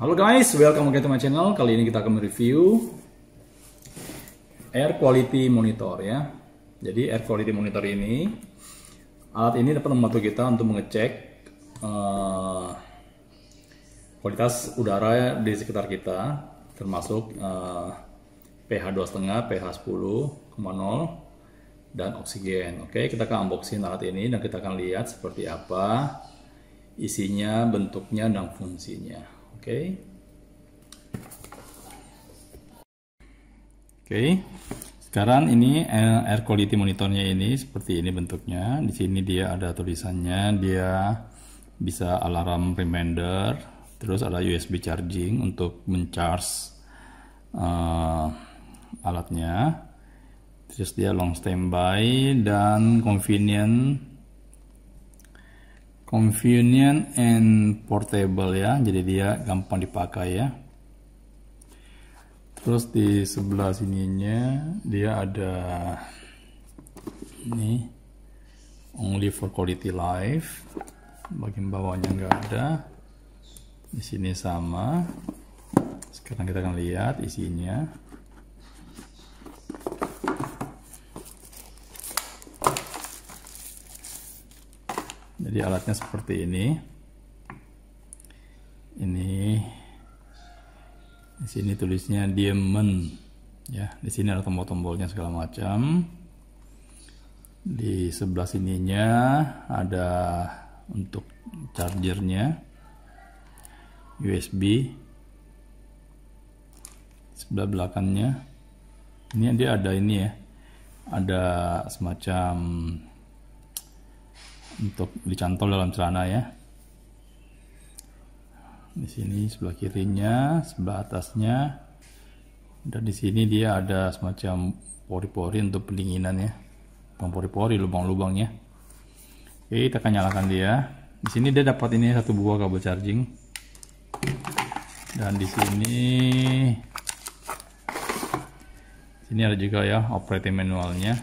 Halo guys, welcome back to my channel. Kali ini kita akan mereview air quality monitor ya. Jadi air quality monitor ini alat ini dapat membantu kita untuk mengecek uh, kualitas udara di sekitar kita, termasuk uh, pH 2,5, pH 10,0 dan oksigen. Oke, kita akan unboxing alat ini dan kita akan lihat seperti apa isinya, bentuknya dan fungsinya. Oke. Oke. Sekarang ini eh, air quality monitornya ini seperti ini bentuknya. Di sini dia ada tulisannya, dia bisa alarm reminder, terus ada USB charging untuk mencharge uh, alatnya. Terus dia long standby dan convenient convenient and portable ya jadi dia gampang dipakai ya terus di sebelah sininya dia ada ini only for quality life bagian bawahnya nggak ada di sini sama sekarang kita akan lihat isinya jadi alatnya seperti ini ini di sini tulisnya Diamond ya di sini ada tombol-tombolnya segala macam di sebelah sininya ada untuk chargernya USB sebelah belakangnya ini dia ada ini ya ada semacam untuk dicantol dalam celana ya di sini sebelah kirinya sebelah atasnya dan di sini dia ada semacam pori-pori untuk pendinginan ya bukan pori-pori lubang-lubangnya oke kita akan nyalakan dia di sini dia dapat ini satu buah kabel charging dan di sini sini ada juga ya operating manualnya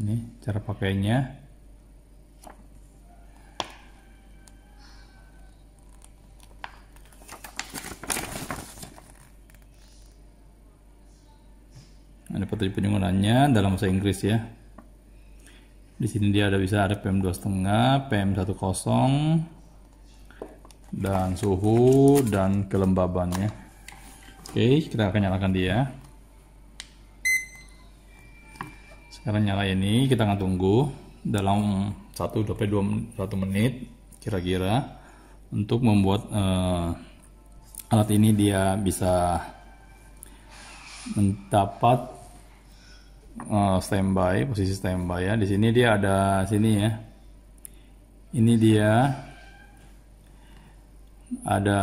ini cara pakainya ada petunjuk penyunggulannya dalam bahasa Inggris ya di sini dia ada bisa ada PM 2,5 PM 10 dan suhu dan kelembabannya oke kita akan nyalakan dia sekarang nyala ini kita akan tunggu dalam 1 sampai 2 1 menit kira-kira untuk membuat uh, alat ini dia bisa mendapat uh, standby posisi standby ya di sini dia ada sini ya ini dia ada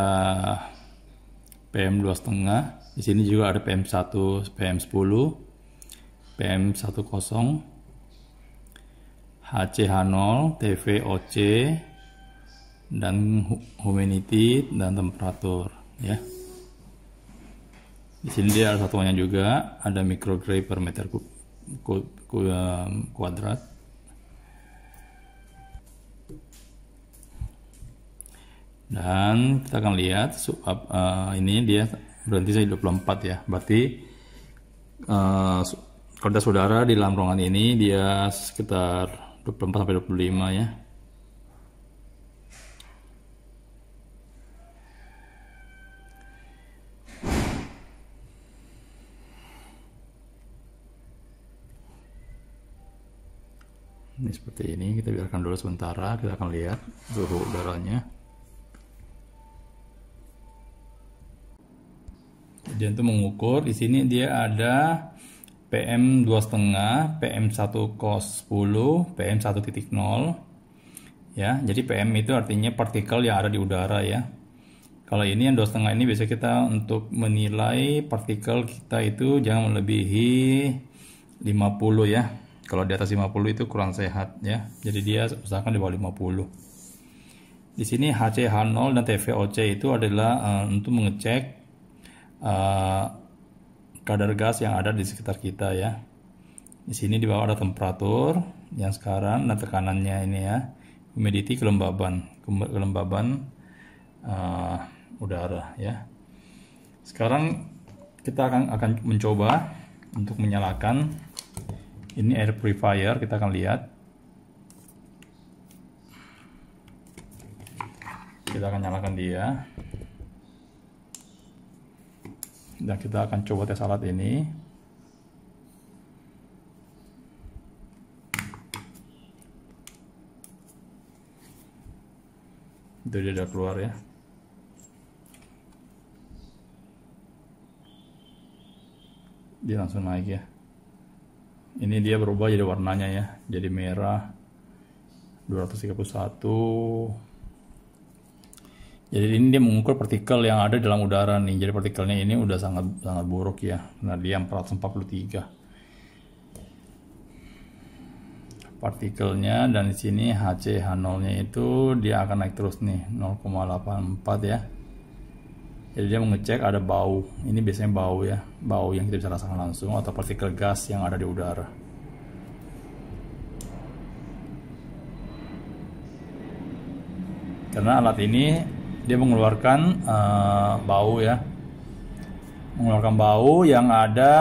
PM2,5 di sini juga ada PM1 PM10 PM10 HCH0 TVOC dan humidity dan temperatur ya di sini dia ada satuannya juga ada microgray per meter kub, kub, kub, um, kuadrat dan kita akan lihat sub, uh, ini dia berhenti saya 24 ya berarti uh, kualitas udara di dalam ruangan ini dia sekitar 24 sampai 25 ya. Ini seperti ini, kita biarkan dulu sementara kita akan lihat suhu udaranya. Jadi untuk mengukur, di sini dia ada PM 2,5, PM 1,10, PM 1.0 ya. Jadi PM itu artinya partikel yang ada di udara ya. Kalau ini yang 2,5 ini bisa kita untuk menilai partikel kita itu jangan melebihi 50 ya. Kalau di atas 50 itu kurang sehat ya. Jadi dia usahakan di bawah 50. Di sini HC, H0 dan TVOC itu adalah uh, untuk mengecek uh, kadar gas yang ada di sekitar kita ya. Di sini di bawah ada temperatur yang sekarang dan tekanannya ini ya. Humidity kelembaban, kelembaban uh, udara ya. Sekarang kita akan akan mencoba untuk menyalakan ini air purifier, kita akan lihat. Kita akan nyalakan dia dan kita akan coba tes alat ini itu dia udah keluar ya dia langsung naik ya ini dia berubah jadi warnanya ya jadi merah 231 jadi ini dia mengukur partikel yang ada dalam udara nih. Jadi partikelnya ini udah sangat sangat buruk ya. Nah, dia 443. Partikelnya dan di sini HCH0-nya itu dia akan naik terus nih 0,84 ya. Jadi dia mengecek ada bau. Ini biasanya bau ya, bau yang kita bisa rasakan langsung atau partikel gas yang ada di udara. Karena alat ini dia mengeluarkan uh, bau ya mengeluarkan bau yang ada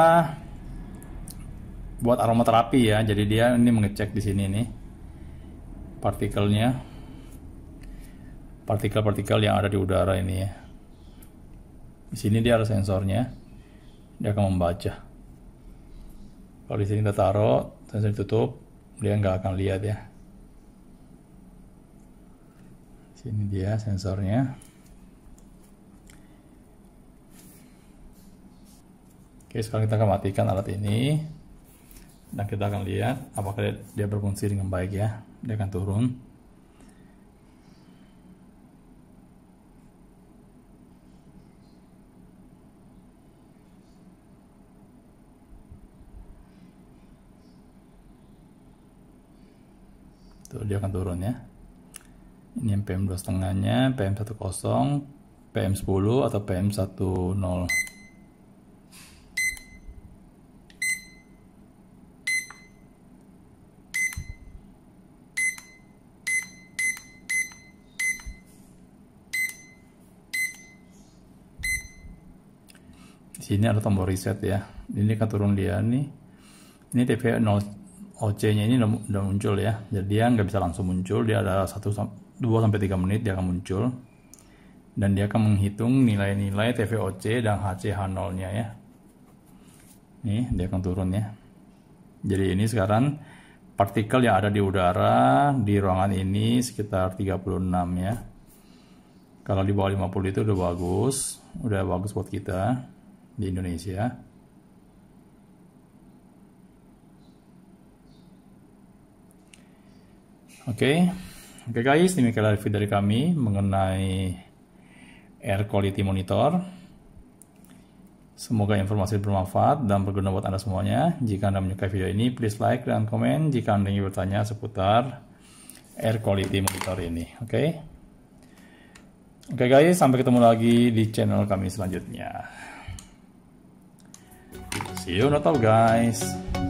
buat aromaterapi ya jadi dia ini mengecek di sini nih partikelnya partikel-partikel yang ada di udara ini ya di sini dia ada sensornya dia akan membaca kalau di sini kita taruh sensor tutup, dia nggak akan lihat ya sini dia sensornya oke sekarang kita akan matikan alat ini dan kita akan lihat apakah dia berfungsi dengan baik ya dia akan turun Tuh, dia akan turun ya ini yang PM2 setengahnya PM10 PM10 atau PM10 sini ada tombol reset ya ini keturun dia nih ini TV 0 OC nya ini udah muncul ya jadi dia nggak bisa langsung muncul dia ada satu 2-3 sampai menit dia akan muncul dan dia akan menghitung nilai-nilai TVOC dan HCH0 nya ya ini dia akan turun ya jadi ini sekarang partikel yang ada di udara di ruangan ini sekitar 36 ya kalau di bawah 50 itu udah bagus udah bagus buat kita di Indonesia Oke, okay. Oke guys, demikianlah review dari kami mengenai air quality monitor. Semoga informasi bermanfaat dan berguna buat Anda semuanya. Jika Anda menyukai video ini, please like dan komen jika Anda ingin bertanya seputar air quality monitor ini. Oke. Okay? Oke okay guys, sampai ketemu lagi di channel kami selanjutnya. See you not all guys.